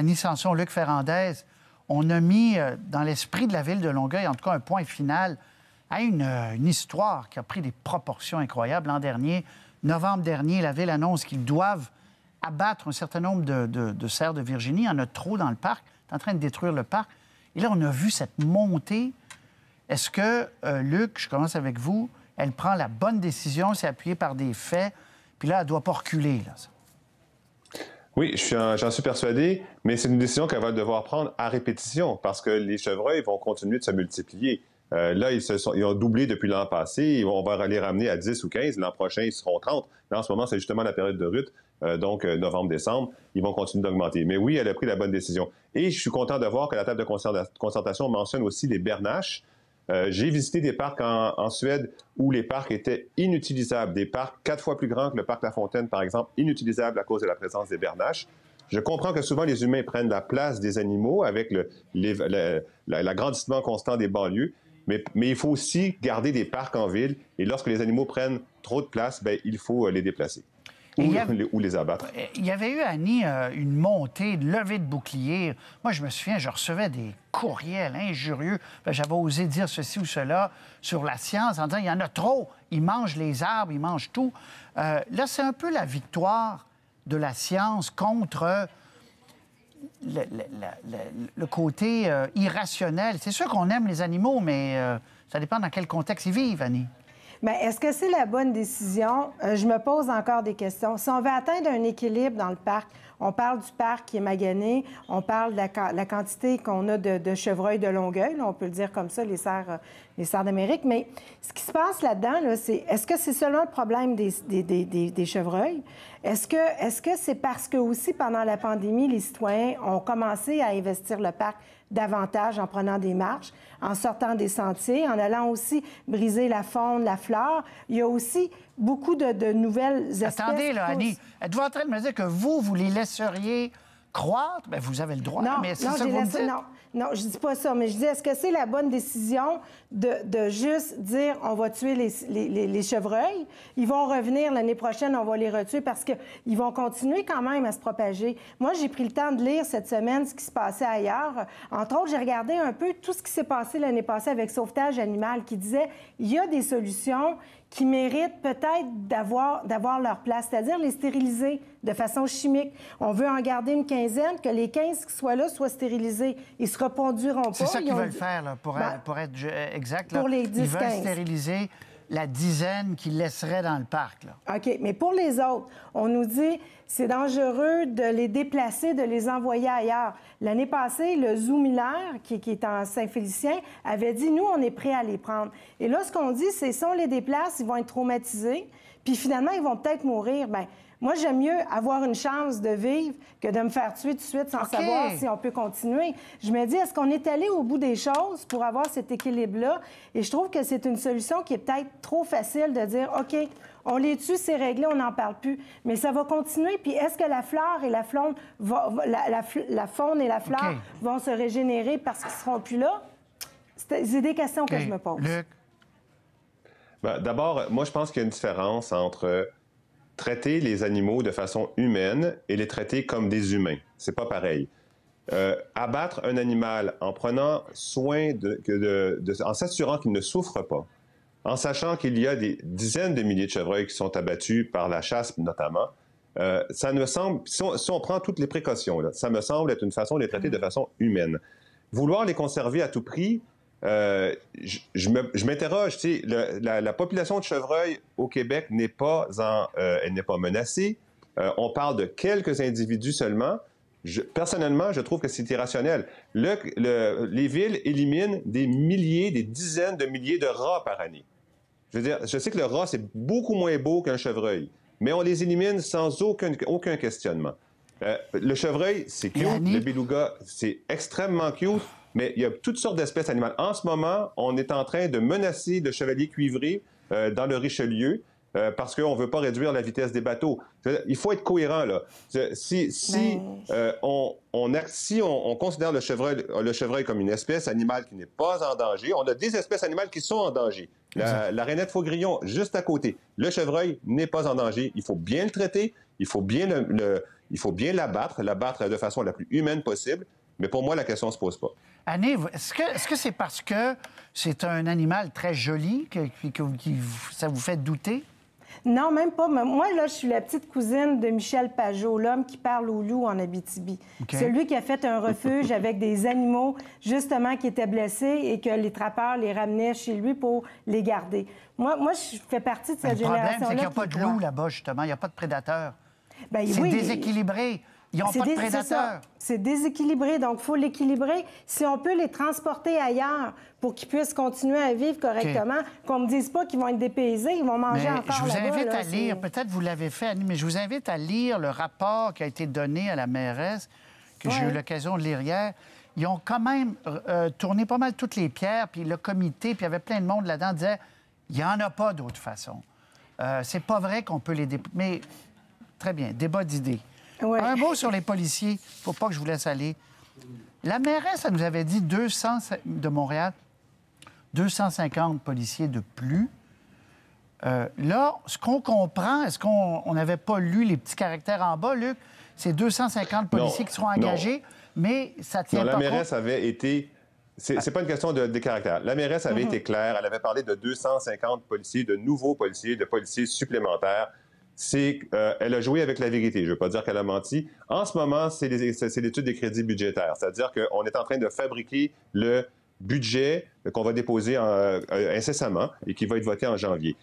Annie Luc Ferrandez, on a mis euh, dans l'esprit de la ville de Longueuil, en tout cas un point final, à euh, une, histoire qui a pris des proportions incroyables. L'an dernier, novembre dernier, la ville annonce qu'ils doivent abattre un certain nombre de, serres de de Virginie. Il y en a trop dans le parc. C'est en train de détruire le parc. Et là, on a vu cette montée. Est-ce que, euh, Luc, je commence avec vous, elle prend la bonne décision, c'est appuyé par des faits, puis là, elle ne doit pas reculer. Là. Oui, j'en suis, persuadé, mais c'est une décision qu'elle va devoir prendre à répétition parce que les chevreuils vont continuer de se multiplier. Euh, là, ils, se sont, ils ont doublé depuis l'an passé. On va les ramener à 10 ou 15. L'an prochain, ils seront 30. Là, en ce moment, c'est justement la période de rut, euh, donc euh, novembre-décembre. Ils vont continuer d'augmenter. Mais oui, elle a pris la bonne décision. Et je suis content de voir que la table de concertation mentionne aussi les bernaches. Euh, j'ai visité des parcs en, Suède où les parcs étaient inutilisables, des parcs quatre fois plus grands que le parc La Fontaine, par exemple, inutilisables à cause de la présence des bernaches. Je comprends que souvent les humains prennent la place des animaux avec l'agrandissement constant des banlieues, mais, il faut aussi garder des parcs en ville et lorsque les animaux prennent trop de place, ben, il faut euh, les déplacer ou, les, abattre. Euh, il y avait eu, Annie, euh, une montée, de levée de boucliers. Moi, je me souviens, je recevais des courriels injurieux. Ben, j'avais osé dire ceci ou cela sur la science en disant il y en a trop, ils mangent les arbres, ils mangent tout. Euh, là, c'est un peu la victoire de la science contre le, côté irrationnel. C'est sûr qu'on aime les animaux, mais ça dépend dans quel contexte ils vivent, Annie. Mais ben, est-ce que c'est la bonne décision? Euh, je me pose encore des questions. Si on veut atteindre un équilibre dans le parc, on parle du parc qui est magané, on parle de la, quantité qu'on a de, chevreuils de Longueuil, on peut le dire comme ça, les serres, euh, les d'Amérique, mais ce qui se passe là-dedans, c'est est-ce que c'est seulement le problème des, chevreuils? Est-ce que, est-ce que c'est parce que aussi pendant la pandémie, les citoyens ont commencé à investir le parc? davantage en prenant des marches, en sortant des sentiers, en allant aussi briser la faune, la flore. Il y a aussi beaucoup de, nouvelles espèces. Attendez, là, Annie. Êtes-vous en train de me dire que vous, vous les laisseriez croître, ben, vous avez le droit. Non, mais non, ça que vous non, non, je dis pas ça, mais je dis est-ce que c'est la bonne décision de, juste dire on va tuer les, chevreuils, ils vont revenir l'année prochaine, on va les retuer parce qu'ils vont continuer quand même à se propager. Moi, j'ai pris le temps de lire cette semaine ce qui se passait ailleurs. Entre autres, j'ai regardé un peu tout ce qui s'est passé l'année passée avec Sauvetage animal qui disait il y a des solutions, qui méritent peut-être d'avoir, d'avoir leur place, c'est-à-dire les stériliser de façon chimique. On veut en garder une quinzaine, que les 15 qui soient là soient stérilisés. Ils se reproduiront pas. C'est ça qu'ils veulent faire, pour, ben, être, pour être euh, exact. pour les 10, Ils veulent stériliser la dizaine qu'ils laisseraient dans le parc. OK, mais pour les autres, on nous dit c'est dangereux de les déplacer, de les envoyer ailleurs. L'année passée, le zoo Miller, qui, qui est en Saint-Félicien, avait dit, nous, on est prêts à les prendre. Et là, ce qu'on dit, c'est si on les déplace, ils vont être traumatisés, puis finalement, ils vont peut-être mourir. Bien, moi, j'aime mieux avoir une chance de vivre que de me faire tuer tout de suite sans savoir si on peut continuer. Je me dis, est-ce qu'on est allé au bout des choses pour avoir cet équilibre-là? Et je trouve que c'est une solution qui est peut-être trop facile de dire, OK, on les tue, c'est réglé, on n'en parle plus. Mais ça va continuer. Puis est-ce que la flore et la, la, faune et la flore vont se régénérer parce qu'ils ne seront plus là? C'est des questions que je me pose. Ben, d'abord, moi, je pense qu'il y a une différence entre traiter les animaux de façon humaine et les traiter comme des humains. C'est pas pareil. Euh, abattre un animal en prenant soin en s'assurant qu'il ne souffre pas, en sachant qu'il y a des dizaines de milliers de chevreuils qui sont abattus par la chasse notamment, euh, ça me semble, si on, prend toutes les précautions, ça me semble être une façon de les traiter de mmh. façon humaine. Vouloir les conserver à tout prix, euh, je, je m'interroge, tu la, population de chevreuil au Québec n'est pas en, euh, elle n'est pas menacée. Euh, on parle de quelques individus seulement. Je, personnellement, je trouve que c'est irrationnel. Le, les villes éliminent des milliers, des dizaines de milliers de rats par année. Je veux dire, je sais que le rat, c'est beaucoup moins beau qu'un chevreuil, mais on les élimine sans aucun, aucun questionnement. le chevreuil, c'est cute. Le beluga, c'est extrêmement cute. Mais il y a toutes sortes d'espèces animales. En ce moment, on est en train de menacer le chevalier cuivré euh, dans le Richelieu. Euh, parce qu'on ne veut pas réduire la vitesse des bateaux. il faut être cohérent, là. Ben, euh, si, on, on, considère le chevreuil, le chevreuil comme une espèce animale qui n'est pas en danger, on a des espèces animales qui sont en danger. La, la rainette faugrillon, juste à côté. Le chevreuil n'est pas en danger. Il faut bien le traiter, il faut bien l'abattre, bien le, l'abattre de façon la plus humaine possible. Mais pour moi, la question ne se pose pas. Anne, est-ce que c'est parce que c'est un animal très joli que, ça vous fait douter? Non, même pas. Moi, là, je suis la petite cousine de Michel Pajot, l'homme qui parle aux loups en Abitibi. Celui qui a fait un refuge avec des animaux, justement, qui étaient blessés et que les trappeurs les ramenaient chez lui pour les garder. Moi, moi je fais partie de cette génération-là. Le problème, c'est qu'il n'y a pas de loup là-bas, justement. Il n'y a pas de prédateurs. Ben c'est déséquilibré. C'est déséquilibré, donc il faut l'équilibrer. Si on peut les transporter ailleurs pour qu'ils puissent continuer à vivre correctement, qu'on ne me dise pas qu'ils vont être dépaysés, ils vont manger mais encore Je vous invite à lire, peut-être vous l'avez fait, Annie, mais je vous invite à lire le rapport qui a été donné à la mairesse, que j'ai eu l'occasion de lire hier. Ils ont quand même euh, euh, tourné pas mal toutes les pierres, puis le comité, puis il y avait plein de monde là-dedans, disait il n'y en a pas d'autre façon. Euh, c'est pas vrai qu'on peut les... Dé... Mais très bien, débat d'idées. Un mot sur les policiers. Faut pas que je vous laisse aller. La mairesse, elle nous avait dit 200 de Montréal, 250 policiers de plus. Euh, là, ce qu'on comprend, est-ce qu'on n'avait pas lu les petits caractères en bas, Luc? C'est 250 policiers qui seront engagés, mais ça tient non, pas la mairesse avait été... C'est n'est pas une question de, des caractères. La mairesse avait mm-hmm. été claire. Elle avait parlé de 250 policiers, de nouveaux policiers, de policiers supplémentaires c'est qu'elle euh, a joué avec la vérité. Je ne veux pas dire qu'elle a menti. En ce moment, c'est l'étude des crédits budgétaires, c'est-à-dire qu'on est en train de fabriquer le budget qu'on va déposer euh, incessamment et qui va être voté en janvier.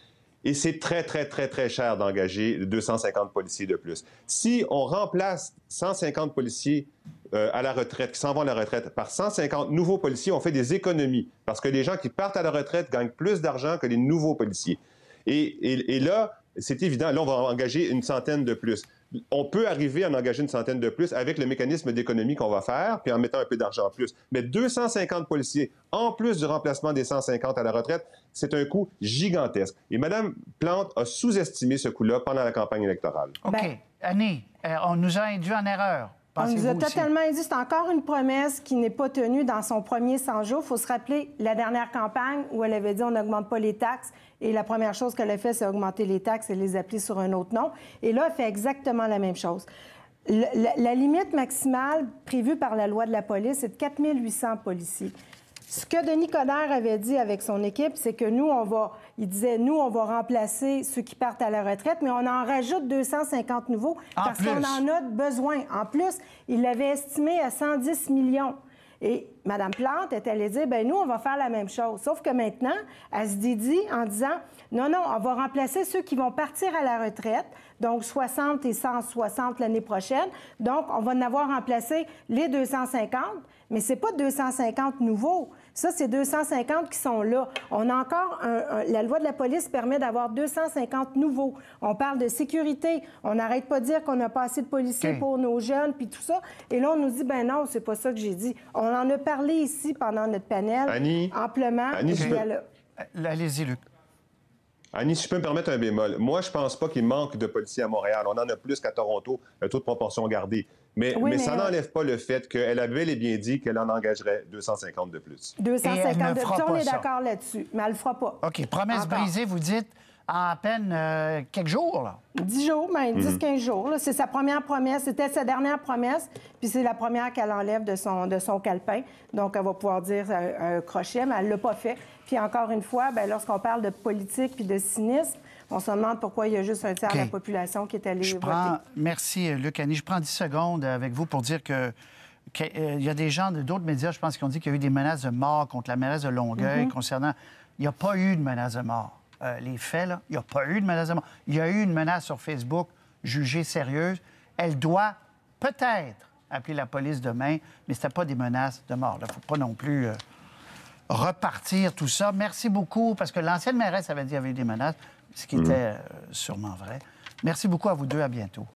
Et c'est très, très, très, très cher d'engager 250 policiers de plus. Si on remplace 150 policiers euh, à la retraite, qui s'en vont à la retraite, par 150 nouveaux policiers, on fait des économies parce que les gens qui partent à la retraite gagnent plus d'argent que les nouveaux policiers. et là, c'est évident. Là, on va engager une centaine de plus. On peut arriver à en engager une centaine de plus avec le mécanisme d'économie qu'on va faire, puis en mettant un peu d'argent en plus. Mais 250 policiers, en plus du remplacement des 150 à la retraite, c'est un coût gigantesque. Et Mme Plante a sous-estimé ce coût-là pendant la campagne électorale. OK. Ben- Annie, euh, on nous a induit en erreur. On nous a totalement dit, c'est encore une promesse qui n'est pas tenue dans son premier 100 jours. Il faut se rappeler la dernière campagne où elle avait dit on n'augmente pas les taxes et la première chose qu'elle a fait, c'est augmenter les taxes et les appeler sur un autre nom. Et là, elle fait exactement la même chose. la, la, limite maximale prévue par la loi de la police est de 4 800 policiers. Ce que Denis Coderre avait dit avec son équipe, c'est que nous, on va, il disait, nous, on va remplacer ceux qui partent à la retraite, mais on en rajoute 250 nouveaux parce qu'on en a besoin. En plus, il l'avait estimé à 110 millions. Et Madame Plante est allée dire, ben nous, on va faire la même chose. Sauf que maintenant, elle se dit, en disant, non, non, on va remplacer ceux qui vont partir à la retraite, donc 60 et 160 l'année prochaine. Donc, on va en avoir remplacé les 250, mais c'est pas 250 nouveaux. Ça, c'est 250 qui sont là. On a encore la loi de la police permet d'avoir 250 nouveaux. On parle de sécurité. On n'arrête pas de dire qu'on n'a pas assez de policiers pour nos jeunes, puis tout ça. Et là, on nous dit, ben non, c'est pas ça que j'ai dit. On en a parlé ici pendant notre panel amplement. Annie, euh, Allez-y, Luc. Annie, je peux me permettre un bémol, moi, je pense pas qu'il manque de policiers à Montréal. On en a plus qu'à Toronto, toute proportion gardée. Mais, mais, ça n'enlève pas le fait qu'elle avait les bien dit qu'elle en engagerait 250 de plus. 250 de plus, on est d'accord là-dessus, mais elle ne le fera pas. OK, promesse brisée, vous dites, en peine euh, quelques jours. Là. 10 jours, ben, 10, 15 mhm. jours. C'est sa première promesse. C'était sa dernière promesse, puis c'est la première qu'elle enlève de son, de son calepin. Donc, elle va pouvoir dire euh, un, crochet, mais elle l'a pas fait. Puis encore une fois, ben, lorsqu'on parle de politique puis de cynisme, on se demande pourquoi il y a juste un tiers de la population qui est allée je Prends... Merci, euh, Luc Annie. Je prends 10 secondes avec vous pour dire que il y a des gens de d'autres médias, je pense, qui ont dit qu'il y a eu des menaces de mort contre la menace de Longueuil mhm. concernant. Il n'y a pas eu de menace de mort. Euh, les faits. Il n'y a pas eu de menace de mort. Il y a eu une menace sur Facebook jugée sérieuse. Elle doit peut-être appeler la police demain, mais ce pas des menaces de mort. Il ne faut pas non plus euh, repartir tout ça. Merci beaucoup, parce que l'ancienne mairesse avait dit qu'il y avait eu des menaces, ce qui mm. était euh, sûrement vrai. Merci beaucoup à vous deux. À bientôt.